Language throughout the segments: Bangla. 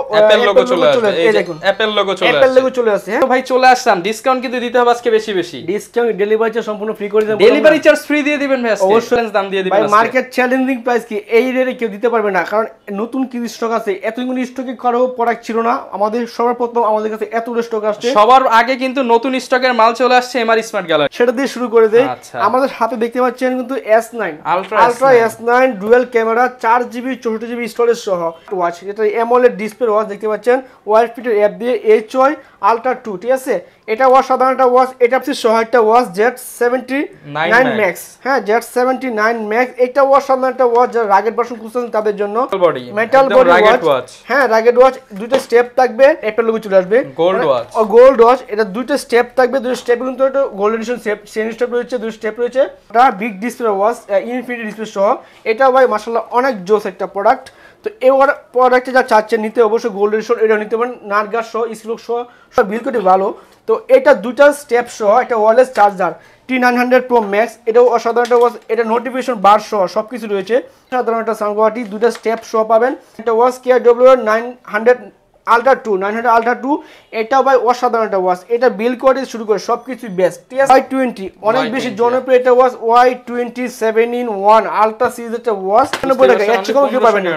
আমাদের কাছে স্টক আসছে সবার আগে কিন্তু নতুন স্টকের মাল চলে আসছে এমআর স্মার্ট সেটা দিয়ে শুরু করে দেয় আচ্ছা। আমাদের হাতে দেখতে পাচ্ছেন কিন্তু nine ultra nine dual camera 4GB GB storage সহ ওয়াচ এটা AMOLED ডিসপ্লে ডিসপ্লে ওয়াচ দেখতে পাচ্ছেন ওয়াইড ফিটের অ্যাপ দিয়ে এইচ ওয়াই আলট্রা টু ঠিক আছে এটা ওয়াচ সাধারণ একটা ওয়াচ এটা হচ্ছে সহায়টা watch Z seventy nine max হ্যাঁ জেড সেভেন্টি নাইন ম্যাক্স এটা ওয়াচ সাধারণ একটা ওয়াচ যারা রাগের বাসন খুঁজতেছেন তাদের জন্য মেটাল বডি ওয়াচ হ্যাঁ রাগেড ওয়াচ দুইটা স্টেপ থাকবে একটা লোক চলে আসবে গোল্ড ওয়াচ গোল্ড ওয়াচ এটা দুইটা স্টেপ থাকবে দুটো স্টেপ কিন্তু একটা গোল্ড এডিশন সেন স্টেপ রয়েছে দুটো স্টেপ রয়েছে এটা big display watch infinity display সহ এটা ভাই মাসাল্লাহ অনেক জোস একটা প্রোডাক্ট তো এবার প্রোডাক্টে যা চাচ্ছেন নিতে অবশ্যই গোল্ড শো এটা নিতে পারেন নার্গার সহ স্লোক সহ সব বিলকুটি ভালো তো এটা দুটা স্টেপ সহ একটা wireless charger T nine hundred pro max এটাও অসাধারণ একটা ওয়াচ এটা নোটিফিকেশন বার সহ সব কিছু রয়েছে সাধারণ একটা সাউন্ড দুটা স্টেপ সহ পাবেন এটা watch care W nine hundred ultra two nine hundred ultra two এটাও ভাই অসাধারণ একটা ওয়াচ এটা বিল কোয়ালিটি শুরু করে সব কিছু বেস্ট ওয়াই টোয়েন্টি অনেক বেশি জনপ্রিয় এটা watch Y twenty seven in one ultra series একটা ওয়াচ নিরানব্বই টাকা এর চেয়ে কম কেউ পাবেন না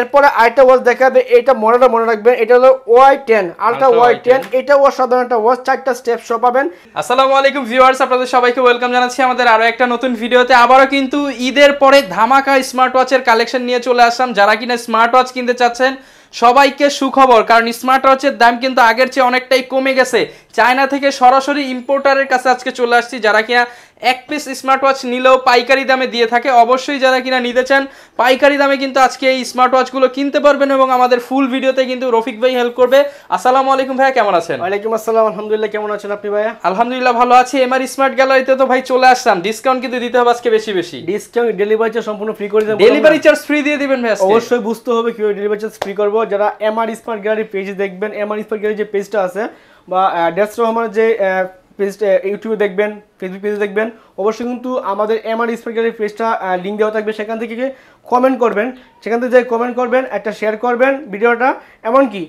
এরপরে আরেকটা ওয়াচ দেখাবে এটা মনেটা মনে রাখবেন এটা হলো Y ten ultra Y ten এটা অসাধারণ একটা ওয়াচ চারটা স্টেপ সব পাবেন আসসালামু আলাইকুম ভিউয়ার্স আপনাদের সবাইকে ওয়েলকাম জানাচ্ছি আমাদের আরো একটা নতুন ভিডিওতে আবারও কিন্তু ঈদের পরে ধামাকা স্মার্ট ওয়াচের কালেকশন নিয়ে চলে আসলাম যারা কিনা স্মার্ট ওয়াচ কিনতে চাচ্ছেন সবাইকে সুখবর কারণ স্মার্ট ওয়াচের দাম কিন্তু আগের চেয়ে অনেকটাই কমে গেছে চায়না থেকে সরাসরি ইম্পোর্টারের কাছে আজকে চলে আসছি যারা কিনা এক পিস স্মার্ট ওয়াচ নিলেও পাইকারি দামে দিয়ে থাকে অবশ্যই যারা কিনা নিতে চান পাইকারি দামে কিন্তু আজকে এই স্মার্ট ওয়াচগুলো কিনতে পারবেন এবং আমাদের ফুল ভিডিওতে কিন্তু রফিক ভাই হেল্প করবে আসসালামু আলাইকুম ভাইয়া কেমন আছেন ওয়ালাইকুম আসসালাম আলহামদুলিল্লাহ কেমন আছেন আপনি ভাইয়া আলহামদুলিল্লাহ ভালো আছি এমআর স্মার্ট গ্যালারিতে তো ভাই চলে আসলাম ডিসকাউন্ট কিন্তু দিতে হবে আজকে বেশি বেশি ডিসকাউন্ট ডেলিভারি চার্জ সম্পূর্ণ ফ্রি করে দেব ডেলিভারি চার্জ ফ্রি দিয়ে দিবেন ভাই অবশ্যই বুঝতে হবে কিভাবে ডেলিভারি চার্জ ফ্রি করব যারা এমআর স্মার্ট গ্যালারি পেজ দেখবেন এমআর স্মার্ট গ্যালারি যে পেজটা আছে বা ড্যাস রহমানের যে পেজ ইউটিউবে দেখবেন ফেসবুক পেজে দেখবেন অবশ্যই কিন্তু আমাদের এমআর স্পিকারের পেজটা লিঙ্ক দেওয়া থাকবে সেখান থেকে কমেন্ট করবেন সেখান থেকে যে কমেন্ট করবেন একটা শেয়ার করবেন ভিডিওটা এমনকি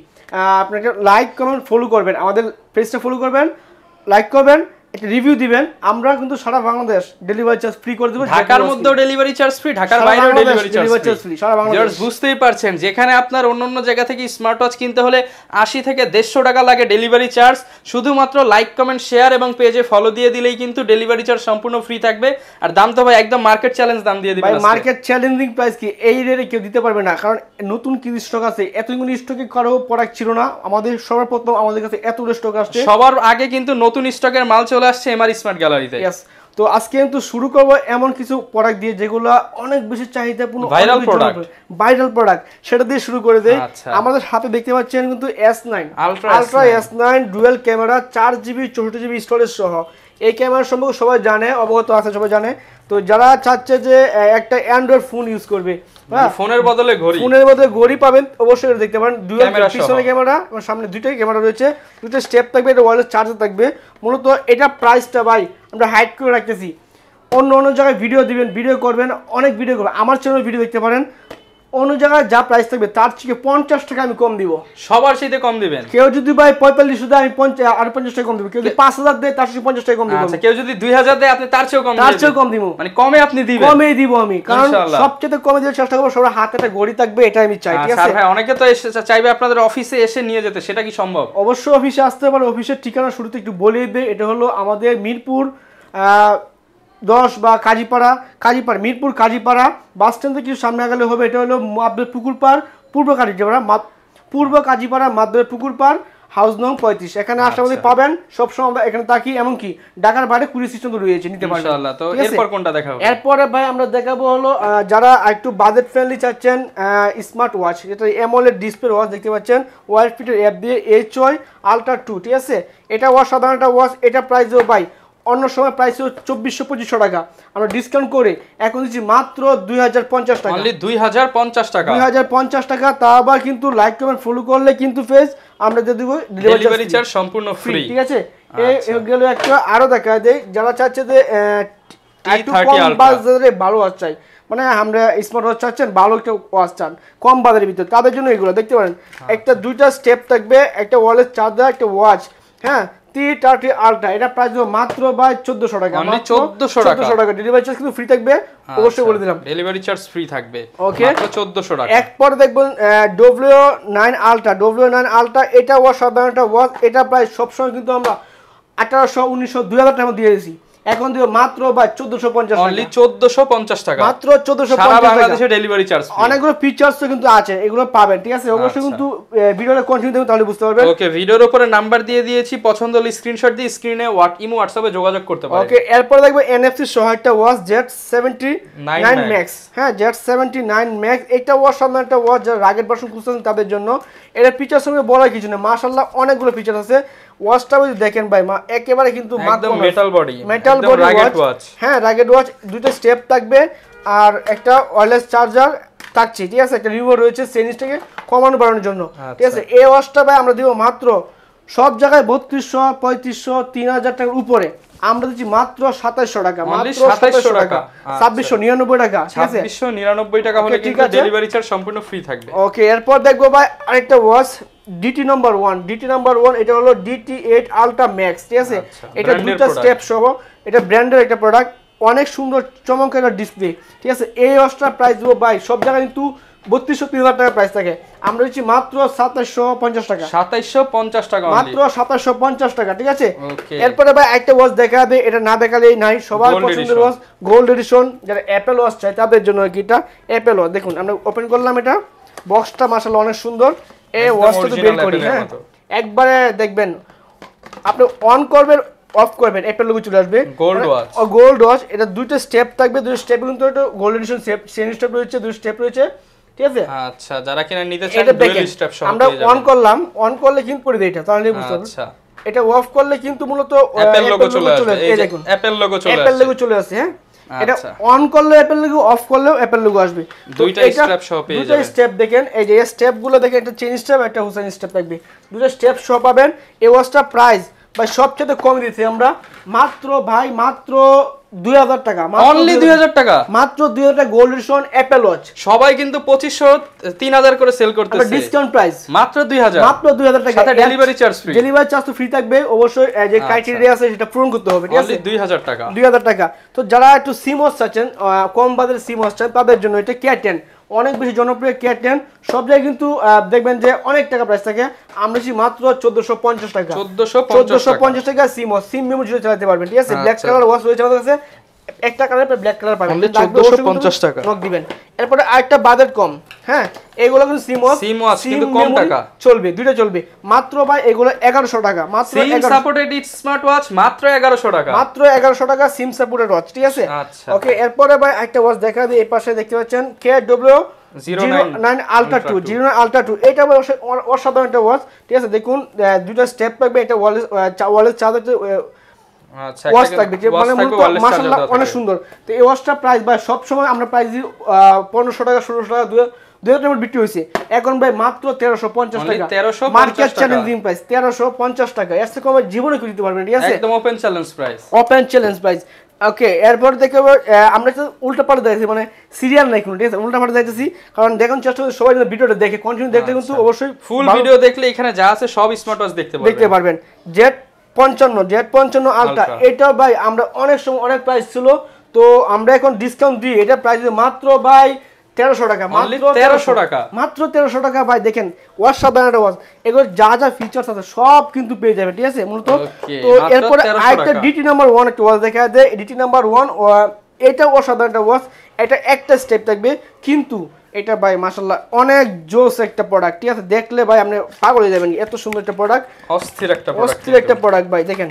আপনাকে লাইক কমেন্ট ফলো করবেন আমাদের পেজটা ফলো করবেন লাইক করবেন একটা রিভিউ দিবেন আমরা কিন্তু সারা বাংলাদেশ ডেলিভারি চার্জ ফ্রি করে দেব ঢাকার মধ্যেও ডেলিভারি চার্জ ফ্রি ঢাকার বাইরেও ডেলিভারি চার্জ ফ্রি সারা বাংলাদেশ বুঝতেই পারছেন যেখানে আপনার অন্য অন্য জায়গা থেকে স্মার্ট ওয়াচ কিনতে হলে 80 থেকে 150 টাকা লাগে ডেলিভারি চার্জ শুধুমাত্র লাইক কমেন্ট শেয়ার এবং পেজে ফলো দিয়ে দিলেই কিন্তু ডেলিভারি চার্জ সম্পূর্ণ ফ্রি থাকবে আর দাম তো ভাই একদম মার্কেট চ্যালেঞ্জ দাম দিয়ে দিবেন মার্কেট চ্যালেঞ্জিং প্রাইস কি এই রেটে কেউ দিতে পারবে না কারণ নতুন কি স্টক আছে এতগুলো স্টকে কারো প্রোডাক্ট ছিল না আমাদের সবার প্রথম আমাদের কাছে এত স্টক আসছে সবার আগে কিন্তু নতুন স্টকের মাল চলে আসছে এমআর স্মার্ট গ্যালারিতে তো আজকে কিন্তু শুরু করবো এমন কিছু প্রোডাক্ট দিয়ে যেগুলো অনেক বেশি চাহিদাপূর্ণ ভাইরাল প্রোডাক্ট ভাইরাল প্রোডাক্ট সেটা দিয়ে শুরু করে দেয় আচ্ছা। আমাদের হাতে দেখতে পাচ্ছেন কিন্তু S nine ultra S nine dual camera চার জিবি চৌষট্টি জিবি স্টোরেজ সহ এই ক্যামেরা সম্পর্কে সবাই জানে অবগত আছে সবাই জানে তো যারা চাচ্ছে যে একটা অ্যান্ড্রয়েড ফোন ইউজ করবে ফোনের হ্যাঁ? মানে বদলে ঘড়ি ফোনের বদলে ঘড়ি পাবেন অবশ্যই দেখতে পারেন দুই পিছনে ক্যামেরা এবং সামনে দুইটাই ক্যামেরা রয়েছে দুটো স্টেপ থাকবে এটা ওয়ালের চার্জার থাকবে মূলত এটা প্রাইসটা ভাই আমরা হাইড করে রাখতেছি অন্য অন্য জায়গায় ভিডিও দিবেন ভিডিও করবেন অনেক ভিডিও করবেন আমার চ্যানেলে ভিডিও দেখতে পারেন অন্য জায়গায় যা প্রাইস থাকবে তার থেকে পঞ্চাশ টাকা আমি কম দিব সবার সাথে কম দিবেন কেউ যদি ভাই পঁয়তাল্লিশ দেয় আমি আর পঞ্চাশ টাকা কম দিব কেউ যদি পাঁচ হাজার দেয় তার সাথে পঞ্চাশ টাকা কম দিব আচ্ছা, কেউ যদি দুই হাজার দেয় আপনি তার চেয়েও কম তার চেয়েও কম দিব মানে কমে আপনি দিব কমে দিব আমি কারণ সবচেয়ে কমে দেওয়ার চেষ্টা করবো সবার হাতে একটা গড়ি থাকবে এটা আমি চাই ঠিক আচ্ছা, আছে অনেকে তো এসে চাইবে আপনাদের অফিসে এসে নিয়ে যেতে সেটা কি সম্ভব অবশ্যই অফিসে আসতে পারে অফিসের ঠিকানা শুরুতে একটু বলে দেয় এটা হলো আমাদের মিরপুর দশ বা কাজীপাড়া কাজীপাড়া মিরপুর কাজীপাড়া বাস স্ট্যান্ড কিছু সামনে গেলে হবে এটা হলো আপনার পার পূর্ব কাজীপাড়া পূর্ব কাজীপাড়া পুকুর পার হাউস নং পঁয়ত্রিশ এখানে আসা আমাদের আচ্ছা। পাবেন সবসময় আমরা এখানে থাকি এমনকি ঢাকার বাইরে কুড়ি সিস্টেম তো রয়েছে নিতে পারবেন এরপরে ভাই আমরা দেখাবো হলো যারা একটু বাজেট ফ্রেন্ডলি চাচ্ছেন স্মার্ট ওয়াচ যেটা এমোলের ডিসপ্লে ওয়াচ দেখতে পাচ্ছেন ওয়াচ ফিটের অ্যাপ দিয়ে এইচ ওয়াই আলট্রা টু ঠিক আছে এটা ওয়াচ সাধারণ একটা ওয়াচ এটা প্রাইসও দেবো ভাই অন্য সময় প্রাইস হচ্ছে চব্বিশশো পঁচিশশো টাকা আমরা ডিসকাউন্ট করে এখন দিচ্ছি মাত্র দুই হাজার পঞ্চাশ টাকা দুই হাজার পঞ্চাশ টাকা দুই হাজার পঞ্চাশ টাকা তা আবার কিন্তু লাইক কমেন্ট ফলো করলে কিন্তু ফেস আমরা ডেলিভারি চার্জ সম্পূর্ণ ফ্রি ঠিক আছে আচ্ছা। গেল একটা আরো দেখা দেয় যারা চাচ্ছে যে একটু কম বাজারে ভালো ওয়াচ চাই মানে আমরা স্মার্ট ওয়াচ চাচ্ছেন ভালো একটা ওয়াচ চান কম বাজারের ভিতরে তাদের জন্য এগুলো দেখতে পারেন হ্যাঁ। একটা দুইটা স্টেপ থাকবে একটা ওয়ালের চার্জার একটা ওয়াচ হ্যাঁ আচ্ছা, অবশ্যই বলে দিলাম ডেলিভারি চার্জ থাকবে ওকে চোদ্দশো টাকা দেখবেন নাইন ডব্লিউ নাইন এটা একটা এটা প্রায় সবসময় কিন্তু আমরা আঠারোশো উনিশশো দুই হাজার টাকা দিয়ে দিয়েছি এখন দিব মাত্র বা 1450 অনলি 1450 টাকা মাত্র 1450 সারা বাংলাদেশে ডেলিভারি চার্জ অনেকগুলো ফিচারস কিন্তু আছে এগুলো পাবেন ঠিক আছে অবশ্যই আচ্ছা। কিন্তু ভিডিওটা কন্টিনিউ দেখুন তাহলে বুঝতে পারবেন ওকে ভিডিওর উপরে নাম্বার দিয়ে দিয়েছি পছন্দ হলে স্ক্রিনশট দিয়ে স্ক্রিনে হোয়াট ইমো হোয়াটসঅ্যাপে যোগাযোগ করতে পারেন ওকে এরপর দেখবো এনএফসি সহায়তা ওয়াচ জেড 79 ম্যাক্স হ্যাঁ জেড 79 ম্যাক্স এটা ওয়াচ সামনে একটা ওয়াচ যারা রাগের বর্ষণ খুঁজছেন তাদের জন্য এটা ফিচার সঙ্গে বলার কিছু না মাশাআল্লাহ অনেকগুলো ফিচার আছে ওয়াচটা যদি দেখেন ভাই মা একেবারে কিন্তু একদম metal body metal body watch হ্যাঁ রাগেড ওয়াচ দুটো স্টেপ থাকবে আর একটা ওয়্যারলেস চার্জার থাকছে ঠিক আছে একটা রিমোট রয়েছে সেই জিনিসটাকে কমানো বাড়ানোর জন্য ঠিক আছে আচ্ছা। এই ওয়াচটা ভাই আমরা দিব মাত্র সব জায়গায় বত্রিশশো পঁয়ত্রিশশো তিন হাজার টাকার উপরে আমরা দিচ্ছি মাত্র সাতাইশশো টাকা সাতাইশশো টাকা আচ্ছা। ছাব্বিশশো নিরানব্বই টাকা ছাব্বিশশো নিরানব্বই টাকা হলে মানে ঠিক আছে ডেলিভারি চার্জ সম্পূর্ণ ফ্রি থাকবে ওকে এরপর দেখবো ভাই আরেকটা watch DT number one DT number one এটা হলো ডিটি এইট আলট্রা ম্যাক্স ঠিক আছে আচ্ছা, এটা দুটা স্টেপ সহ এটা ব্র্যান্ডের একটা প্রোডাক্ট অনেক সুন্দর চমকের ডিসপ্লে ঠিক আছে এই ওয়াচটার প্রাইস দেবো ভাই সব জায়গায় কিন্তু বত্রিশশো তিন হাজার টাকা প্রাইস থাকে আমরা মাত্র পঞ্চাশ টাকা সাতাইশশো পঞ্চাশ টাকা মাত্র পঞ্চাশ টাকা ঠিক আছে এরপরে ভাই একটা ওয়াচ এটা না দেখালেই নাই সবার পছন্দের ওয়াচ গোল্ড এডিশন যারা অ্যাপেল ওয়াচ চাই তাদের জন্য অ্যাপেল ওয়াচ দেখুন আমরা ওপেন করলাম এটা বক্সটা মাসাল অনেক সুন্দর এই ওয়াচটা তো বের করি হ্যাঁ একবারে দেখবেন আপনি অন করবেন অফ করবেন অ্যাপেল লোগো চলে আসবে গোল্ড ওয়াচ গোল্ড ওয়াচ এটা দুইটা স্টেপ থাকবে দুটো স্টেপ কিন্তু গোল্ড এডিশন সেম স্টেপ রয়েছে দুটো স্টেপ রয়েছে অন আচ্ছা, করলে অফ আচ্ছা। করলে আসবে স্টেপ হ্যাঁ? আচ্ছা। দেখেন এই যে স্টেপ গুলো দেখেন একটা স্টেপ একটা স্টেপ দুটো স্টেপ প্রাইস ভাই সবচেয়ে কম দিচ্ছি আমরা মাত্র ভাই মাত্র ডেলিভারি চার্জ ডেলিভারি চার্জ তো ফ্রি থাকবে অবশ্যই যে আচ্ছা। সেটা পূরণ করতে হবে টাকা তো যারা একটু সিম ওয়াচ কম বাজারের সিম ওয়াচ তাদের জন্য এটা অনেক বেশি জনপ্রিয় কে টেন সব জায়গায় কিন্তু দেখবেন যে অনেক টাকা প্রাইস থাকে আমরা মাত্র চোদ্দশো পঞ্চাশ টাকা চোদ্দশো পঞ্চাশ টাকা সিম সিম মেমো চালাতে পারবেন ঠিক আছে ব্ল্যাক কালার ওয়াশ রয়েছে কাছে একটা কালার পাবে ব্ল্যাক কালার পাবে চোদ্দশো পঞ্চাশ টাকা নক দিবেন এরপর আরেকটা বাজেট কম হ্যাঁ এগুলো কিন্তু সিমস সিমস কিন্তু কম টাকা চলবে দুইটা চলবে মাত্র ভাই এগুলো 1100 টাকা মাত্র সিম সাপোর্টেড স্মার্ট ওয়াচ মাত্র 1100 টাকা মাত্র 1100 টাকা সিম সাপোর্টেড ওয়াচ ঠিক আছে আচ্ছা ওকে এরপর ভাই একটা ওয়াচ দেখা দিই এই পাশে দেখতে পাচ্ছেন কেডব্লিউ 09 আলট্রা 2 09 আলট্রা 2 এটা অসাধারণ একটা ওয়াচ ঠিক আছে দেখুন দুটো স্টেপ লাগবে এটা ওয়ালের ওয়ালের চার্জার আচ্ছা, মানে আমরা উল্টা পাল্টা সিরিয়াল মানে নাই ঠিক আছে কারণ দেখুন চেষ্টা করছি সবাই দেখে কন্টিনিউ দেখতে আচ্ছা। অবশ্যই ফুল ভিডিও দেখলে এখানে যা আছে সব স্মার্ট ওয়াচ দেখতে দেখতে পারবেন জেট পঞ্চান্ন জেড পঞ্চান্ন আলট্রা এটা ভাই আমরা অনেক সময় অনেক প্রাইস ছিল তো আমরা এখন ডিসকাউন্ট দিই এটা প্রাইস মাত্র ভাই তেরোশো টাকা মাত্র তেরোশো টাকা মাত্র তেরোশো টাকা ভাই দেখেন এগুলো যা যা ফিচার্স আছে সব কিন্তু পেয়ে যাবে ঠিক আছে মূলত তো এরপরে নাম্বার ওয়ান দেখা যায় ডিটি নাম্বার ওয়ান এটা ওয়াচ এটা একটা স্টেপ থাকবে কিন্তু এটা ভাই মাসাল্লাহ অনেক জোস একটা প্রোডাক্ট ঠিক আছে দেখলে ভাই আপনি পাগল হয়ে যাবেন এত সুন্দর একটা প্রোডাক্ট অস্থির একটা প্রোডাক্ট অস্থির একটা প্রোডাক্ট ভাই দেখেন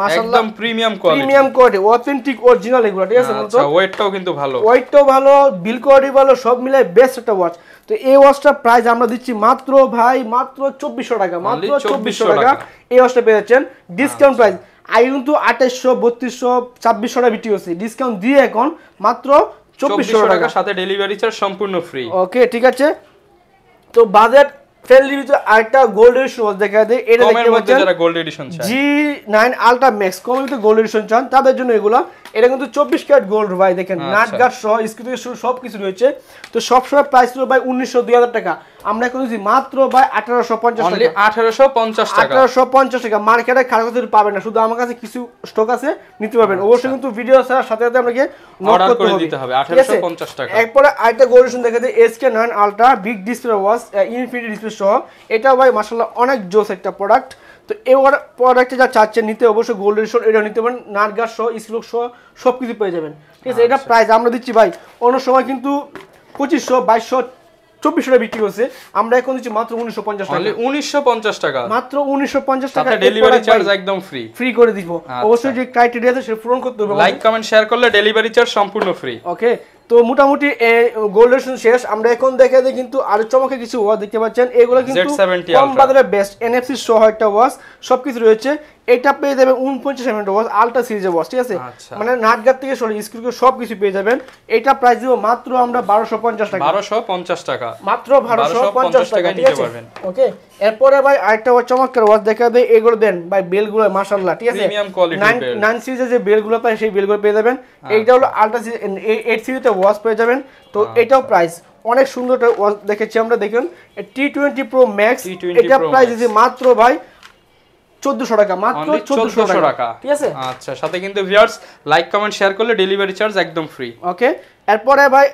মাসাল্লাহ একদম premium quality premium quality authentic original এগুলো ঠিক আছে আচ্ছা ওয়েটটাও কিন্তু ভালো ওয়েটটাও ভালো বিল কোয়ালিটি ভালো সব মিলাই বেস্ট একটা ওয়াচ তো এই ওয়াচটা প্রাইস আমরা দিচ্ছি মাত্র ভাই মাত্র 2400 টাকা মাত্র 2400 টাকা এই ওয়াচটা পেয়েছেন ডিসকাউন্ট প্রাইস আই কিন্তু আঠাশশো বত্রিশশো ছাব্বিশশো টাকা বিক্রি হচ্ছে ডিসকাউন্ট দিয়ে এখন মাত্র চব্বিশশো টাকা সাথে ডেলিভারি চার্জ সম্পূর্ণ ফ্রি ওকে ঠিক আছে তো বাজেট ফেলরি ভিতরে আরেকটা গোল্ড এডিশন দেখা দেয় এটা দেখতে পাচ্ছেন যারা গোল্ড এডিশন চায় জি 9 আলট্রা ম্যাক্স কমের ভিতরে গোল্ড এডিশন চান তাদের জন্য এগুলো এটা কিন্তু 24 ক্যারেট গোল্ড ভাই দেখেন আচ্ছা। নাট গাছ সহ স্ক্রিন সব কিছু রয়েছে তো সব সময় প্রাইস ভাই 1900 2000 টাকা আমরা করেছি মাত্র ভাই আঠারোশো পঞ্চাশ আঠারোশো পঞ্চাশ আঠারোশো পঞ্চাশ টাকা মার্কেটে খারাপ কিছু পাবেন না শুধু আমার কাছে কিছু স্টক আছে নিতে পারবেন আচ্ছা। অবশ্যই কিন্তু ভিডিও ছাড়ার সাথে সাথে আপনাকে বিগ ডিসপ্লে ভাই অনেক জোস একটা প্রোডাক্ট তো যা নিতে অবশ্যই এটা নিতে নার্গার শো সব কিছু পেয়ে যাবেন ঠিক আছে আচ্ছা। এটা আমরা দিচ্ছি ভাই অন্য সময় কিন্তু পঁচিশশো বাইশশো চব্বিশশো টাকা বিক্রি করছে আমরা এখন দিচ্ছি মাত্র উনিশশো পঞ্চাশ টাকা উনিশশো পঞ্চাশ টাকা মাত্র উনিশশো পঞ্চাশ টাকা ডেলিভারি চার্জ একদম ফ্রি ফ্রি করে দিব আচ্ছা। অবশ্যই যে ক্রাইটেরিয়া আছে সেটা পূরণ করতে হবে লাইক কমেন্ট শেয়ার করলে ডেলিভারি চার্জ সম্পূর্ণ ফ্রি ওকে তো মোটামুটি গোল্ডের শেষ আমরা এখন দেখে দিই কিন্তু আরো চমকে কিছু ওয়াচ দেখতে পাচ্ছেন এগুলো কিন্তু কম বাজারে বেস্ট এনএফসি সহ একটা ওয়াচ সবকিছু রয়েছে এটা পেয়ে যাবেন উনপঞ্চাশ এমএম ওয়াচ আলট্রা সিরিজের ওয়াচ ঠিক আছে আচ্ছা। মানে নাটগার থেকে সরি স্ক্রু সব কিছু পেয়ে যাবেন এটা প্রাইস দিব মাত্র আমরা বারোশো পঞ্চাশ টাকা বারোশো পঞ্চাশ টাকা মাত্র বারোশো পঞ্চাশ টাকা ঠিক আছে ওকে এরপরে ভাই আরেকটা চমৎকার ওয়াচ দেখা দেখাবে এগুলো দেন ভাই বেলগুলো মাশাআল্লাহ ঠিক আছে নাইন সিরিজের যে বেলগুলো পায় সেই বেলগুলো পেয়ে যাবেন হ্যাঁ। এইটা হলো আলট্রা এইট সিরিজে ওয়াচ পেয়ে যাবেন তো হ্যাঁ। এটাও প্রাইস অনেক সুন্দর ওয়াচ দেখেছি আমরা দেখুন টি টোয়েন্টি প্রো ম্যাক্স এটা প্রাইস মাত্র ভাই 1400 টাকা মাত্র 1400 টাকা ঠিক আছে আচ্ছা সাথে কিন্তু ভিউয়ার্স লাইক কমেন্ট শেয়ার করলে ডেলিভারি চার্জ একদম ফ্রি ওকে এরপরে ভাই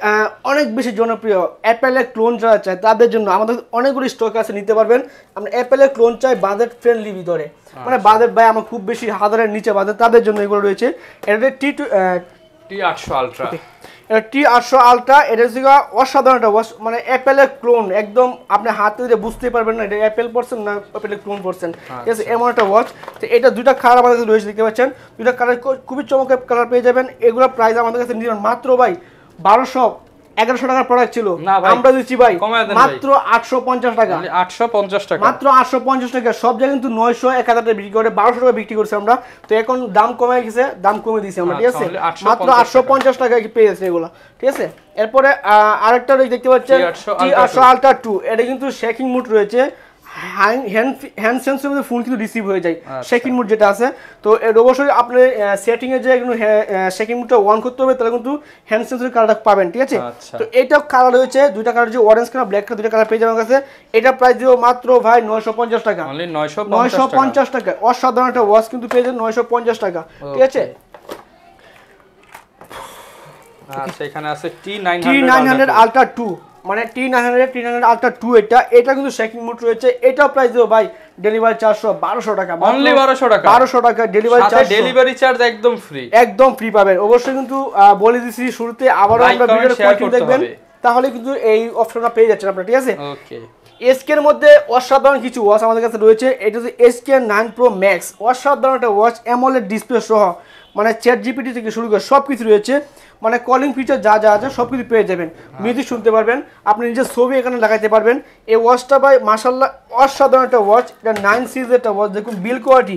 অনেক বেশি জনপ্রিয় অ্যাপেলের ক্লোন যারা চায় তাদের জন্য আমাদের অনেকগুলি স্টক আছে নিতে পারবেন আমরা অ্যাপেলের ক্লোন চাই বাজেট ফ্রেন্ডলি ভিতরে মানে বাজেট আচ্ছা। ভাই আমার খুব বেশি হাজারের নিচে বাজেট তাদের জন্য এগুলো রয়েছে এটা টি টু টি আটশো আলট্রা টি আটশো আলট্রা এটা হচ্ছে অসাধারণ একটা মানে অ্যাপেলের ক্লোন একদম আপনি হাতে দিয়ে বুঝতে পারবেন না এটা অ্যাপেল পড়ছেন না অ্যাপেলের ক্লোন পড়ছেন ঠিক আছে আচ্ছা। এমন একটা ওয়াচ তো এটা দুইটা কালার আমাদের কাছে রয়েছে দেখতে পাচ্ছেন দুইটা কালার খুবই চমকের কালার পেয়ে যাবেন এগুলো প্রাইস আমাদের কাছে নিবেন মাত্র ভাই বারোশো 1100 টাকার প্রোডাক্ট ছিল আমরা দিচ্ছি ভাই মাত্র 850 টাকা 850 টাকা মাত্র 850 টাকা সব জায়গায় কিন্তু 900 1000 টাকা বিক্রি করে বারোশো টাকা বিক্রি করছে আমরা তো এখন দাম কমে গেছে দাম কমে দিয়েছি আমরা ঠিক আছে মাত্র পঞ্চাশ টাকা পেয়েছে যাচ্ছে এগুলো ঠিক আছে এরপরে আরেকটা দেখতে পাচ্ছেন আটশো আলট্রা টু এটা কিন্তু শেকিং মুড রয়েছে হ্যান্ড হ্যান্ড সেন্সর ফোন কিন্তু রিসিভ হয়ে যায় সেকেন্ড আচ্ছা। মুড যেটা আছে তো অবশ্যই আপনি সেটিং এ যে সেকেন্ড মুডটা অন করতে হবে তাহলে কিন্তু হ্যান্ড সেন্সর কালারটা পাবেন ঠিক আছে আচ্ছা। তো এটা কালার হয়েছে দুইটা কালার যে অরেঞ্জ কালার ব্ল্যাক কালার দুইটা কালার পেয়ে যাবেন কাছে এটা প্রাইস দিও মাত্র ভাই 950 টাকা অনলি 950 টাকা অসাধারণ একটা ওয়াচ কিন্তু পেয়ে যাবেন 950 টাকা ঠিক আছে আচ্ছা এখানে আছে T900 T900 Ultra 2 মানে teen hundred teen hundred ultra two এটা এটা কিন্তু শেকিং মোট রয়েছে এটা প্রাইস দেবো ভাই ডেলিভারি চারশো বারোশো টাকা অনলি বারোশো টাকা বারোশো টাকা ডেলিভারি চার্জ ডেলিভারি চার্জ একদম ফ্রি একদম ফ্রি পাবেন অবশ্যই কিন্তু বলে দিচ্ছি শুরুতে আবারও আমরা ভিডিওর কোয়ালিটি দেখবেন তাহলে কিন্তু এই অপশনটা পেয়ে যাচ্ছেন আপনারা ঠিক আছে ওকে এসকের মধ্যে অসাধারণ কিছু ওয়াচ আমাদের কাছে রয়েছে এটা হচ্ছে এসকে নাইন প্রো ম্যাক্স অসাধারণ একটা ওয়াচ অ্যামোলেড ডিসপ্লে সহ মানে চ্যাট জিপিটি থেকে শুরু করে সব কিছু রয়েছে মানে কলিং ফিচার যা যা আছে সব কিছু পেয়ে যাবেন হ্যাঁ। মিউজিক শুনতে পারবেন আপনি নিজের ছবি এখানে লাগাতে পারবেন এই ওয়াচটা ভাই মার্শাল্লা অসাধারণ একটা ওয়াচ এটা নাইন সিজ একটা ওয়াচ দেখুন বিল কোয়ালিটি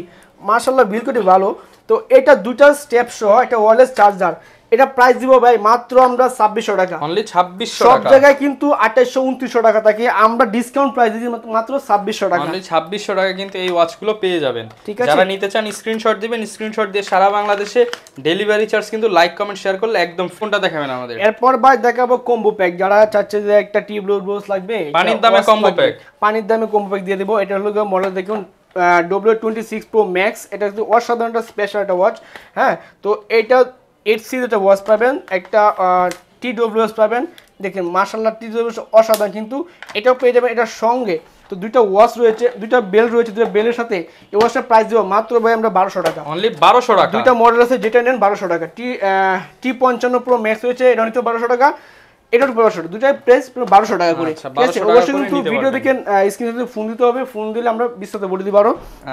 মার্শাল্লাহ বিল কোয়ালিটি ভালো তো এটা দুটা স্টেপ সহ একটা ওয়ারলেস চার্জার এটা প্রাইস দিব ভাই মাত্র আমরা ছাব্বিশশো টাকা অনলি ছাব্বিশশো সব জায়গায় কিন্তু আঠাইশশো উনত্রিশশো টাকা থাকে আমরা ডিসকাউন্ট প্রাইস দিচ্ছি মাত্র ছাব্বিশশো টাকা অনলি ছাব্বিশশো টাকা কিন্তু এই ওয়াচগুলো পেয়ে যাবেন ঠিক আছে যারা নিতে চান স্ক্রিনশট দিবেন স্ক্রিনশট দিয়ে সারা বাংলাদেশে ডেলিভারি চার্জ কিন্তু লাইক কমেন্ট শেয়ার করলে একদম ফোনটা দেখাবেন আমাদের এরপর ভাই দেখাবো কম্বো প্যাক যারা চাচ্ছে যে একটা টিউবলোড রোজ লাগবে পানির দামে কম্বো প্যাক পানির দামে কম্বো প্যাক দিয়ে দেবো এটা হলো মডেল দেখুন W twenty six pro max এটা কিন্তু অসাধারণ একটা স্পেশাল একটা ওয়াচ হ্যাঁ তো এটা এইট সিরিজ একটা ওয়াচ পাবেন একটা টি ডব্লিউএস পাবেন দেখেন মার্শাল্লাহ টি ডব্লিউ অসাধারণ কিন্তু এটাও পেয়ে যাবেন এটার সঙ্গে তো দুইটা ওয়াচ রয়েছে দুইটা বেল রয়েছে দুটো বেলের সাথে এই ওয়াচটা প্রাইস দেবো মাত্র ভাই আমরা বারোশো টাকা অনলি বারোশো টাকা দুইটা মডেল আছে যেটা নেন বারোশো টাকা টি টি পঞ্চান্ন প্রো ম্যাক্স রয়েছে এটা নিতে বারোশো টাকা ফোন আচ্ছা, দিলে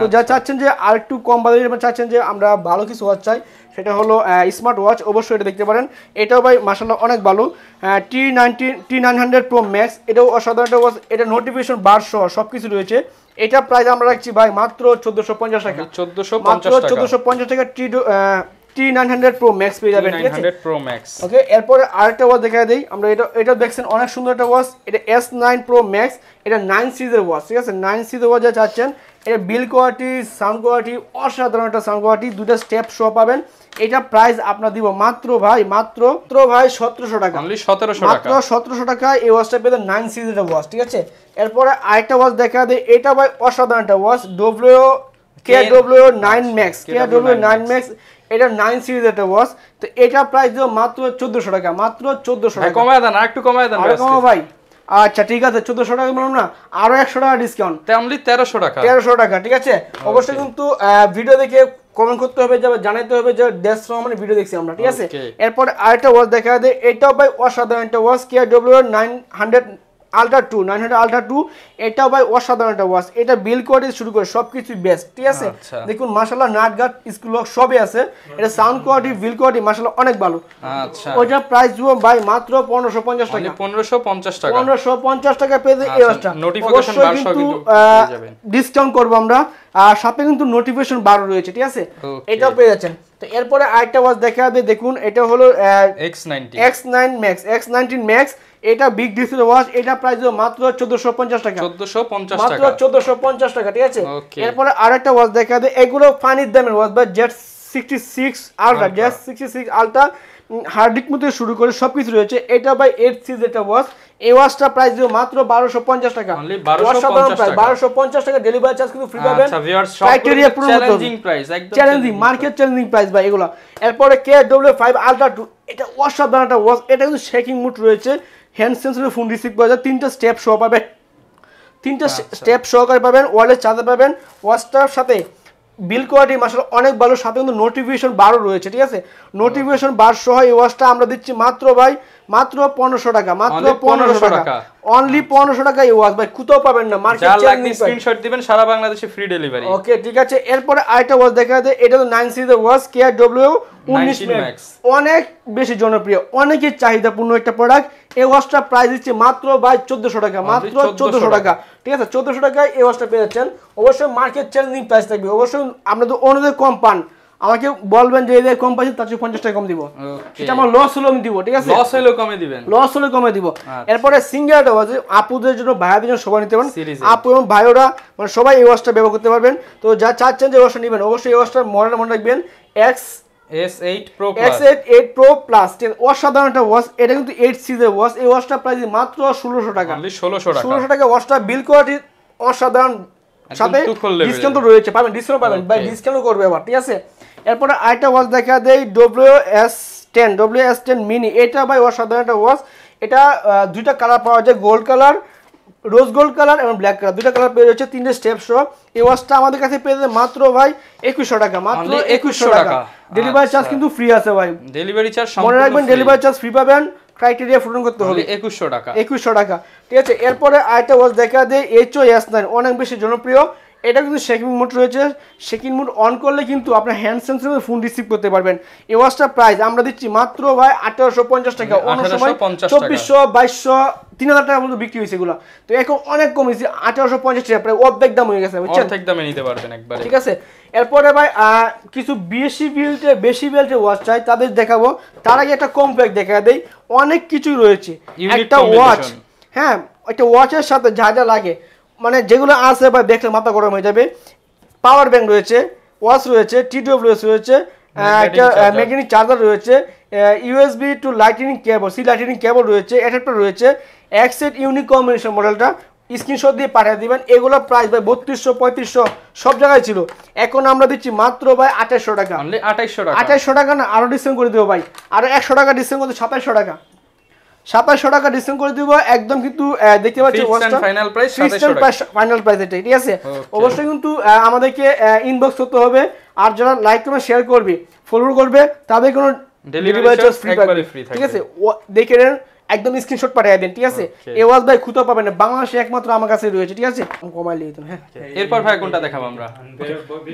তো যা আচ্ছা। যে কম আমরা ভালো কিছু ওয়াচ চাই সেটা হলো স্মার্ট ওয়াচ অবশ্যই এটা দেখতে পারেন এটাও ভাই মাসাল্লাহ অনেক ভালো T ninety T nine hundred pro max এটাও অসাধারণ এটা নোটিফিকেশন বারশো সব রয়েছে এটা প্রাইস আমরা রাখছি ভাই মাত্র চোদ্দোশো পঞ্চাশ টাকা চোদ্দশো মাত্র চোদ্দশো পঞ্চাশ টাকা টি T900 অসাধারণ টাকা সতেরোশো টাকা এই পেতে নাইন ওয়াচ ঠিক আছে এরপরে আরেকটা ওয়াচ দেখা দেয় এটা ভাই অসাধারণ একটা watch K W nine K W nine এটা নাইন সিরিজ এটা ওয়াচ তো এটা প্রাইস দেবো মাত্র চোদ্দোশো টাকা মাত্র চোদ্দোশো টাকা কমায় দেন একটু কমায় দেন কমা ভাই আচ্ছা ঠিক আছে চোদ্দোশো টাকা বললাম না আরো একশো টাকা ডিসকাউন্ট তেমনি তেরোশো টাকা তেরোশো টাকা ঠিক আছে অবশ্যই কিন্তু ভিডিও দেখে কমেন্ট করতে হবে যাবে জানাইতে হবে যে দেশ মানে ভিডিও দেখছি আমরা ঠিক আছে এরপর আরেকটা ওয়াচ দেখা দেয় এটাও ভাই অসাধারণ একটা watch care W nine hundred ultra two nine hundred ultra two এটাও ভাই অসাধারণ একটা ওয়াচ এটা বিল করে শুরু করে সব কিছুই বেস্ট ঠিক আছে আচ্ছা। দেখুন নাট নাটগাট স্কুল সবই আছে এটা সাউন্ড কোয়ালিটি বিল কোয়ালিটি মাসাল্লাহ অনেক ভালো আচ্ছা। ওইটা প্রাইস দিব ভাই মাত্র পনেরোশো পঞ্চাশ টাকা মানে পনেরোশো পঞ্চাশ টাকা পনেরোশো পঞ্চাশ টাকা পেয়ে এই ওয়াচটা আচ্ছা, নোটিফিকেশন কিন্তু ডিসকাউন্ট করবো আমরা আর সাথে কিন্তু নোটিফিকেশন বারো রয়েছে ঠিক আছে এটাও পেয়ে যাচ্ছেন তো এরপরে আরেকটা ওয়াচ দেখে যাবে দেখুন এটা হলো ম্যাক্স এটা বিগ ডিসপ্লে ওয়াচ এটা প্রাইস হলো মাত্র পঞ্চাশ টাকা চোদ্দশো পঞ্চাশ মাত্র চোদ্দশো পঞ্চাশ টাকা ঠিক আছে এরপরে আর একটা ওয়াচ দেখা যাবে এগুলো ফানির দামের ওয়াচ বা Z sixty six ultra Z sixty six ultra হার্ডিক মতো শুরু করে সবকিছু রয়েছে এটা বাই এইট সিজ এটা ওয়াচ এই ওয়াশটা প্রাইস দিব মাত্র 1250 টাকা অসাধারণ প্রাইস 1250 টাকা ডেলিভারি চার্জ কিন্তু ফ্রি পাবেন আচ্ছা ভিউয়ার্স ক্রাইটেরিয়া পুরো চ্যালেঞ্জিং প্রাইস একদম চ্যালেঞ্জিং মার্কেট চ্যালেঞ্জিং প্রাইস ভাই এগুলো এরপরে KW5 আলট্রা 2 এটা অসাধারণ একটা ওয়াশ এটা কিন্তু শেকিং মুড রয়েছে হ্যান্ড সেন্সর ফোন রিসিভ করা যায় তিনটা স্টেপ শো পাবে তিনটা স্টেপ শো করে পাবেন ওয়ালে চার্জার পাবেন ওয়াশটার সাথে বিল কোয়ালিটি মাসাল অনেক ভালো সাথে কিন্তু নোটিফিকেশন বারো রয়েছে ঠিক আছে নোটিফিকেশন বার সহ এই ওয়াশটা আমরা দিচ্ছি মাত্র ভাই মাত্র পনেরোশো টাকা মাত্র পনেরোশো টাকা অনলি পনেরোশো টাকা ওয়াচ ভাই কোথাও পাবেন না মার্কেট স্ক্রিনশট দিবেন সারা বাংলাদেশে ফ্রি ডেলিভারি ওকে ঠিক আছে এরপরে আরেকটা ওয়াচ দেখা যায় এটা তো নাইন সিরিজের ওয়াচ কে আর ডব্লিউ উনিশ অনেক বেশি জনপ্রিয় অনেকই চাহিদাপূর্ণ একটা প্রোডাক্ট এই ওয়াচটা প্রাইস দিচ্ছে মাত্র বাই চোদ্দশো টাকা মাত্র চোদ্দশো টাকা ঠিক আছে চোদ্দশো টাকায় এই ওয়াচটা পেয়ে যাচ্ছেন অবশ্যই মার্কেট চ্যালেঞ্জিং প্রাইস থাকবে অবশ্যই আপনাদের অন্যদের কম পান আমাকে বলবেন যে এদের কম পাইছে তার চেয়ে পঞ্চাশ টাকা কম দিব সেটা আমার লস হলেও আমি দিব ঠিক আছে লস হলেও কমে দিবেন লস হলেও কমে দিব আচ্ছা। এরপরে সিঙ্গারটা আছে আপুদের জন্য ভাইয়া দুজন সবাই নিতে পারেন আপু এবং ভাইওরা মানে সবাই এই ওয়াশটা ব্যবহার করতে পারবেন তো যা চাচ্ছেন যে ওয়াশটা নেবেন অবশ্যই এই ওয়াশটার মডেল মনে রাখবেন এক্স অসাধারণ একটা এটা কিন্তু 8 ওয়াচ এই ওয়াচটা প্রাইস মাত্র ষোলোশো টাকা ষোলোশো টাকা 1600 টাকা বিল কোয়ালিটি অসাধারণ সাথে ডিসকাউন্ট রয়েছে পাবেন ডিসকাউন্ট পাবেন বাই ডিসকাউন্ট করবে আবার ঠিক আছে এরপরে আরেকটা ওয়াচ দেখা দেয় W S ten W S ten mini এটা ভাই অসাধারণ একটা ওয়াচ এটা দুইটা কালার পাওয়া যায় gold colour rose gold colour এবং ব্ল্যাক কালার দুইটা কালার পেয়ে যাচ্ছে তিনটে স্টেপ সহ এই ওয়াচটা আমাদের কাছে পেয়ে যাবে মাত্র ভাই একুশশো টাকা মাত্র একুশশো টাকা ডেলিভারি চার্জ আচ্ছা। কিন্তু ফ্রি আছে ভাই ডেলিভারি চার্জ মনে রাখবেন ডেলিভারি চার্জ ফ্রি পাবেন ক্রাইটেরিয়া পূরণ করতে হবে একুশশো টাকা একুশশো টাকা ঠিক আছে এরপরে আরেকটা ওয়াচ দেখা দেয় এইচ ও এস নাইন অনেক বেশি জনপ্রিয় এটা কিন্তু শেকিং মোড রয়েছে শেকিং মোড অন করলে কিন্তু আপনার হ্যান্ড সেন্সর ফোন রিসিভ করতে পারবেন এই ওয়াচটার প্রাইস আমরা দিচ্ছি মাত্র ভাই আঠারোশো পঞ্চাশ টাকা অন্য সময় চব্বিশশো বাইশশো তিন হাজার টাকা পর্যন্ত বিক্রি হয়েছে এগুলো তো এখন অনেক কমেছে আঠারোশো পঞ্চাশ টাকা প্রায় অর্ধেক দাম হয়ে গেছে অর্ধেক দামে নিতে পারবেন একবার ঠিক আছে এরপরে ভাই কিছু বেশি বিল্টে বেশি বিল্টে ওয়াচ চাই তাদের দেখাবো তার আগে একটা কম প্যাক দেখা দেয় অনেক কিছুই রয়েছে একটা ওয়াচ হ্যাঁ একটা ওয়াচের সাথে যা যা লাগে মানে যেগুলো আছে বা দেখলে মাথা গরম হয়ে যাবে পাওয়ার ব্যাঙ্ক রয়েছে ওয়াশ রয়েছে টি ডব্লিউএস রয়েছে একটা ম্যাগনেটিক চার্জার রয়েছে USB to lightning cable C lightning cable রয়েছে অ্যাডাপ্টার রয়েছে অ্যাক্সেট ইউনিক কম্বিনেশন মডেলটা স্ক্রিনশট দিয়ে পাঠিয়ে দেবেন এগুলো প্রাইস ভাই বত্রিশশো পঁয়ত্রিশশো সব জায়গায় ছিল এখন আমরা দিচ্ছি মাত্র ভাই আঠাশশো টাকা আঠাশশো টাকা আঠাশশো টাকা না আরও ডিসকাউন্ট করে দেবো ভাই আরও একশো টাকা ডিসকাউন্ট করতে সাতাশশো টাকা সাতাশশো টাকা ডিসকাউন্ট করে দিব একদম কিন্তু দেখতে পাচ্ছি ফাইনাল প্রাইস ফাইনাল ঠিক আছে অবশ্যই কিন্তু আমাদেরকে ইনবক্স করতে হবে আর যারা লাইক করবে শেয়ার করবে ফলো করবে তাদের কোনো ডেলিভারি চার্জ ফ্রি ঠিক আছে দেখে নেন একদম স্ক্রিনশট পাঠিয়ে দেন ঠিক আছে এই ওয়াজ ভাই খুঁতো পাবেন না বাংলাদেশে একমাত্র আমার কাছে রয়েছে ঠিক আছে কমাই লিয়ে দিন হ্যাঁ এরপর ভাই কোনটা দেখাবো আমরা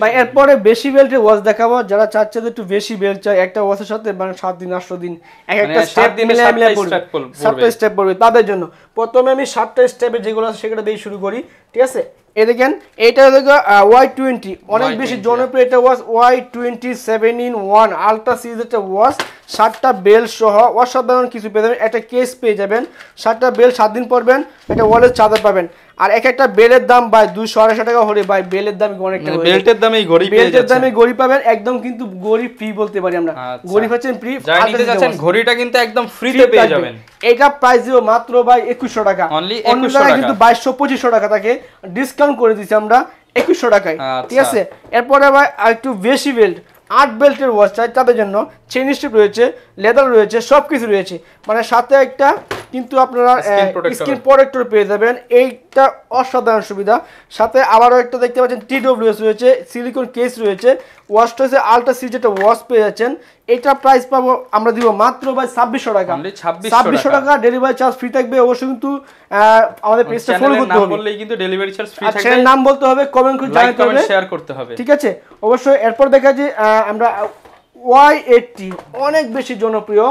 ভাই এরপরে বেশি বেল্টের ওয়াজ দেখাবো যারা চাচ্ছে একটু বেশি বেল্ট চাই একটা ওয়াজের সাথে মানে 7 দিন 8 দিন এক মানে একটা স্টেপ দিয়ে মিলে মিলে পড়বে সাতটা স্টেপ পড়বে তাদের জন্য প্রথমে আমি সাতটা স্টেপে যেগুলো আছে সেগুলো দিয়ে শুরু করি ঠিক আছে এ দেখেন এটা হলো ওয়াই টোয়েন্টি অনেক বেশি জনপ্রিয় এটা watch Y twenty seven in one ultra series একটা ওয়াজ সাতটা বেল সহ অসাধারণ কিছু পেয়ে যাবেন একটা কেস পেয়ে যাবেন সাতটা বেল সাত দিন পরবেন একটা ওয়ালের চাদর পাবেন আর এক একটা বেলের দাম ভাই দুশো আড়াইশো টাকা হলে ভাই বেলের দাম অনেক টাকা বেল্টের দামে গরিব বেল্টের দামে গড়ি পাবেন একদম কিন্তু গরিব ফ্রি বলতে পারি আমরা আচ্ছা। গরিব হচ্ছেন ফ্রি ঘড়িটা কিন্তু একদম ফ্রিতে পেয়ে যাবেন এটা প্রাইস দিব মাত্র ভাই একুশশো টাকা অন্য টাকা কিন্তু বাইশশো পঁচিশশো টাকা তাকে ডিসকাউন্ট করে দিচ্ছি আমরা একুশশো টাকায় ঠিক আচ্ছা। আছে এরপরে ভাই আর একটু বেশি বেল্ট আট বেল্টের ওয়াচ চাই তাদের জন্য চেন স্ট্রিপ রয়েছে লেদার রয়েছে সব কিছু রয়েছে মানে সাথে একটা কিন্তু আপনারা স্কিন প্রোটেক্টর পেয়ে যাবেন এইটা অসাধারণ সুবিধা সাথে আবারও একটা দেখতে পাচ্ছেন টি ডব্লিউএস রয়েছে সিলিকন কেস রয়েছে ওয়াচটা হচ্ছে আলট্রা সি যেটা ওয়াচ পেয়ে যাচ্ছেন এটা প্রাইস পাবো আমরা দিব মাত্র ভাই ছাব্বিশশো টাকা ছাব্বিশশো টাকা ডেলিভারি চার্জ ফ্রি থাকবে অবশ্যই কিন্তু আমাদের পেজটা ফলো করতে হবে কিন্তু ডেলিভারি চার্জ ফ্রি থাকবে নাম বলতে হবে কমেন্ট করে জানাতে হবে শেয়ার করতে হবে ঠিক আছে অবশ্যই এরপর দেখা যে আমরা ওয়াই এইটটি অনেক বেশি জনপ্রিয়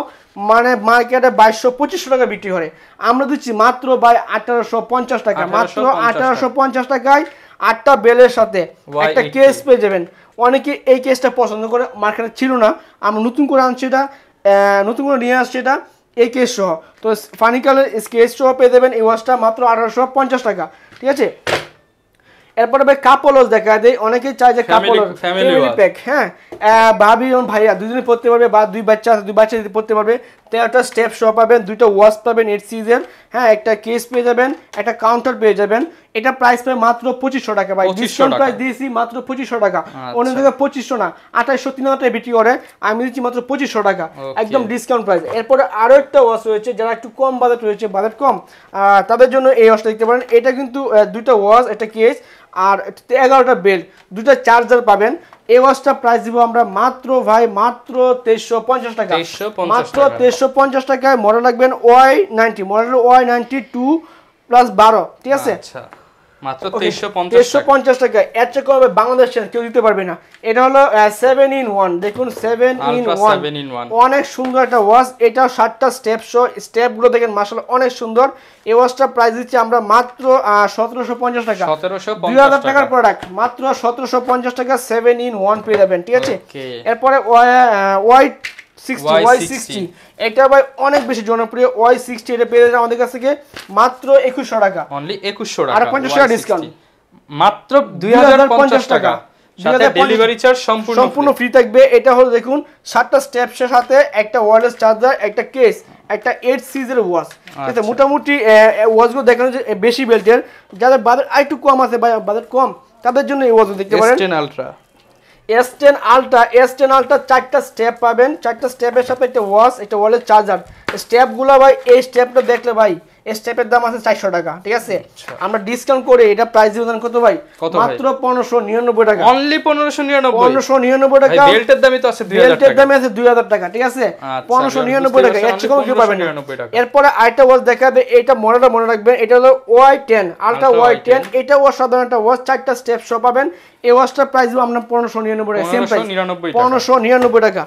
মানে মার্কেটে বাইশশো পঁচিশশো টাকা বিক্রি করে আমরা দিচ্ছি মাত্র ভাই আঠারোশো পঞ্চাশ টাকা মাত্র আঠারোশো পঞ্চাশ টাকায় আটটা বেলের সাথে একটা কেস পেয়ে যাবেন অনেকে এই কেসটা পছন্দ করে মার্কেটে ছিল না আমরা নতুন করে আনছি এটা নতুন করে নিয়ে আসছি এটা এই কেস সহ তো ফানিকালের কেস সহ পেয়ে দেবেন এই ওয়াশটা মাত্র আঠারোশো পঞ্চাশ টাকা ঠিক আছে এরপরে ভাই কাপলস দেখা দেয় অনেকে চায় যে কাপল ফ্যামিলি প্যাক হ্যাঁ ভাবি এবং ভাইয়া দুজনে পড়তে পারবে বা দুই বাচ্চা দুই বাচ্চা পড়তে পারবে তেরোটা স্টেপ শো পাবেন দুইটা ওয়াশ পাবেন এর সিজের হ্যাঁ একটা কেস পেয়ে যাবেন একটা কাউন্টার পেয়ে যাবেন এটা প্রাইস পাবে মাত্র পঁচিশশো টাকা ভাই ডিসকাউন্ট প্রাইস দিয়েছি মাত্র পঁচিশশো টাকা আচ্ছা। অন্য জায়গায় পঁচিশশো না আঠাইশশো তিন হাজার বিক্রি করে আমি দিচ্ছি মাত্র পঁচিশশো টাকা একদম ডিসকাউন্ট প্রাইস এরপরে আরও একটা ওয়াশ রয়েছে যারা একটু কম বাজেট রয়েছে বাজেট কম তাদের জন্য এই ওয়াশটা দেখতে পারেন এটা কিন্তু দুইটা ওয়াশ একটা কেস আর এগারোটা বেল্ট দুটা চার্জার পাবেন এই ওয়াচটা প্রাইস দিব আমরা মাত্র ভাই মাত্র তেইশশো পঞ্চাশ টাকা মাত্র তেইশশো পঞ্চাশ টাকায় মডেল রাখবেন Y ninety model Y ninety two plus বারো ঠিক আছে আচ্ছা মাত্র 350 টাকা এর চেয়ে কমে বাংলাদেশ কেউ দিতে পারবে না এটা হলো 7 ইন 1 দেখুন 7 ইন 1 অনেক সুন্দর একটা ওয়াচ এটা সাতটা স্টেপ শো স্টেপ গুলো দেখেন মাশাআল্লাহ অনেক সুন্দর এই ওয়াচটা প্রাইস দিচ্ছি আমরা মাত্র 1750 টাকা 1750 2000 টাকার প্রোডাক্ট মাত্র 1750 টাকা 7 ইন 1 পেয়ে যাবেন ঠিক আছে এরপরে হোয়াইট এটা ভাই অনেক বেশি জনপ্রিয় ওয়াই সিক্সটি এটা পেয়ে আমাদের কাছ থেকে মাত্র একুশশো টাকা অনলি একুশশো টাকা আর পঞ্চাশ টাকা ডিসকাউন্ট মাত্র দুই হাজার পঞ্চাশ টাকা দেখুন সাতটা সাথে একটা চার্জার একটা কেস একটা এইট ওয়াচ আচ্ছা। মোটামুটি দেখানো যে বেশি বেল্টের যাদের বাজেট আরেকটু কম আছে বাজেট কম তাদের জন্য এই ওয়াচগুলো দেখতে পারেন ultra S ten ultra S ten ultra চারটা স্টেপ পাবেন চারটা স্টেপের সাথে একটা ওয়াশ একটা ওয়ালের চার্জার স্টেপগুলো ভাই এই স্টেপটা দেখলে ভাই এই স্টেপের দাম আছে চারশো টাকা ঠিক আছে আচ্ছা। আমরা ডিসকাউন্ট করে এটা প্রাইস দিবেন কত ভাই মাত্র পনেরোশো নিরানব্বই টাকা অনলি পনেরোশো নিরানব্বই পনেরোশো নিরানব্বই টাকা বেল্টের দামই তো আছে বেল্টের দামে আছে দুই হাজার টাকা ঠিক আছে আচ্ছা, পনেরোশো নিরানব্বই টাকা এর চেয়ে কম কি পাবেন এরপরে আরেকটা ওয়াচ দেখাবে এটা মনেটা মনে রাখবেন এটা হলো Y ten ultra Y ten এটা ওয়াচ সাধারণ একটা ওয়াচ চারটা স্টেপ শো পাবেন এই ওয়াচটার প্রাইস আমরা পনেরোশো নিরানব্বই টাকা সেম প্রাইস পনেরোশো নিরানব্বই টাকা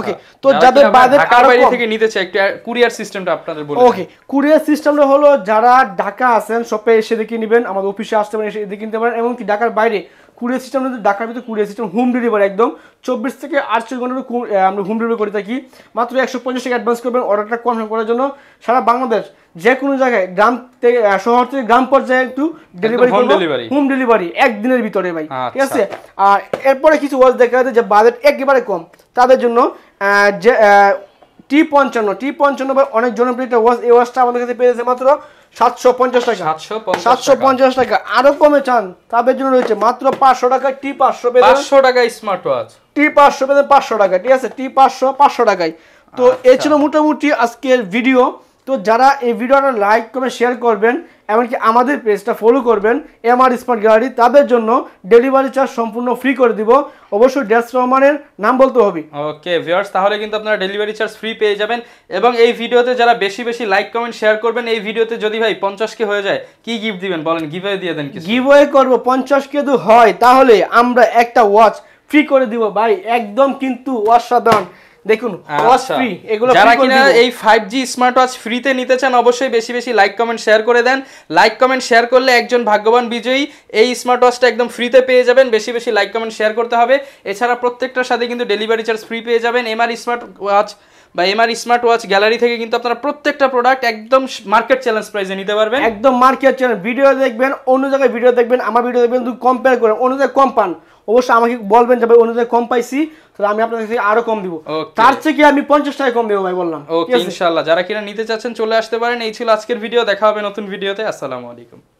ওকে আচ্ছা। তো যাদের বাজেট আর বাইরে থেকে নিতে চাই একটা কুরিয়ার সিস্টেমটা আপনাদের বলি ওকে কুরিয়ার সিস্টেমটা হলো যারা ঢাকা আছেন শপে এসে দেখে নেবেন আমাদের অফিসে আসতে পারেন এসে দেখে নিতে পারেন এবং ঢাকার বাইরে কুরিয়ার সিস্টেম ঢাকার ভিতরে কুরিয়ার সিস্টেম হোম ডেলিভারি একদম চব্বিশ থেকে আটচল্লিশ ঘন্টার আমরা হোম ডেলিভারি করে থাকি মাত্র একশো পঞ্চাশ টাকা অ্যাডভান্স করবেন অর্ডারটা কনফার্ম করার জন্য সারা বাংলাদেশ যে কোনো জায়গায় গ্রাম থেকে শহর থেকে গ্রাম পর্যায়ে একটু ডেলিভারি ডেলিভারি হোম ডেলিভারি একদিনের ভিতরে ভাই আচ্ছা। ঠিক আছে আর এরপরে কিছু ওয়াচ দেখা যাচ্ছে যে বাজেট একেবারে কম তাদের জন্য যে টি পঞ্চান্ন টি পঞ্চান্ন ভাই অনেক জনপ্রিয় ওয়াশ এই ওয়াশটা আমাদের কাছে পেয়েছে মাত্র সাতশো পঞ্চাশ টাকা সাতশো পঞ্চাশ টাকা আরো কমে চান তাদের জন্য রয়েছে মাত্র পাঁচশো টাকায় টি পাঁচশো পাঁচশো টাকায় স্মার্ট ওয়াচ টি পাঁচশো পেতে পাঁচশো টাকা ঠিক আছে টি পাঁচশো পাঁচশো টাকায় তো আচ্ছা। এ ছিল মোটামুটি আজকের ভিডিও তো যারা এই ভিডিওটা লাইক করে শেয়ার করবেন এমনকি আমাদের পেজটা ফলো করবেন এম আর স্মার্ট গ্যালারি তাদের জন্য ডেলিভারি চার্জ সম্পূর্ণ ফ্রি করে দিব অবশ্যই ড্যাস রহমানের নাম বলতে হবে ওকে ভিউয়ার্স তাহলে কিন্তু আপনারা ডেলিভারি চার্জ ফ্রি পেয়ে যাবেন এবং এই ভিডিওতে যারা বেশি বেশি লাইক কমেন্ট শেয়ার করবেন এই ভিডিওতে যদি ভাই কে হয়ে যায় কি গিফট দিবেন বলেন গিভওয়ে দিয়ে দেন গিভওয়ে করব পঞ্চাশ কে হয় তাহলে আমরা একটা ওয়াচ ফ্রি করে দিব ভাই একদম কিন্তু অসাধারণ দেখুন ফ্রি আচ্ছা। এগুলো যারা কিনা এই 5G স্মার্ট ওয়াচ ফ্রিতে নিতে চান অবশ্যই বেশি বেশি লাইক কমেন্ট শেয়ার করে দেন লাইক কমেন্ট শেয়ার করলে একজন ভাগ্যবান বিজয়ী এই স্মার্ট ওয়াচটা একদম ফ্রিতে পেয়ে যাবেন বেশি বেশি লাইক কমেন্ট শেয়ার করতে হবে এছাড়া প্রত্যেকটার সাথে কিন্তু ডেলিভারি চার্জ ফ্রি পেয়ে যাবেন এমআর স্মার্ট ওয়াচ বা এমআর স্মার্ট ওয়াচ গ্যালারি থেকে কিন্তু আপনারা প্রত্যেকটা প্রোডাক্ট একদম মার্কেট চ্যালেঞ্জ প্রাইসে নিতে পারবেন একদম মার্কেট চ্যালেঞ্জ ভিডিও দেখবেন অন্য জায়গায় ভিডিও দেখবেন আমার ভিডিও দেখবেন কম্পেয়ার করেন অন্য জায়গায় কম পান অবশ্যই আমাকে বলবেন যে ভাই অন্য জায়গায় কম পাইছি তাহলে আমি আপনাদের থেকে আরো কম দিব তার থেকে আমি পঞ্চাশ টাকা কম দেবো ভাই বললাম ওকে ইনশাআল্লাহ যারা কিনা নিতে চাচ্ছেন চলে আসতে পারেন এই ছিল আজকের ভিডিও দেখা হবে নতুন ভিডিওতে আসসালামু আলাইকুম